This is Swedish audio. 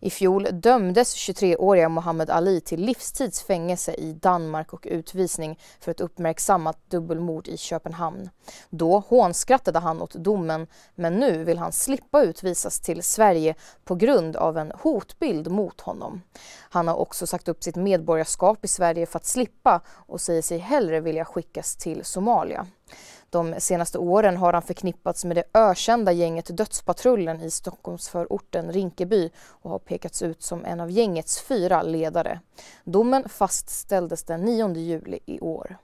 I fjol dömdes 23-åriga Mohammed Ali till livstidsfängelse i Danmark och utvisning för ett uppmärksammat dubbelmord i Köpenhamn. Då hånskrattade han åt domen men nu vill han slippa utvisas till Sverige på grund av en hotbild mot honom. Han har också sagt upp sitt medborgarskap i Sverige för att slippa och säger sig hellre vilja skickas till Somalia. De senaste åren har han förknippats med det ökända gänget Dödspatrullen i Stockholmsförorten Rinkeby och har pekats ut som en av gängets fyra ledare. Domen fastställdes den 9 juli i år.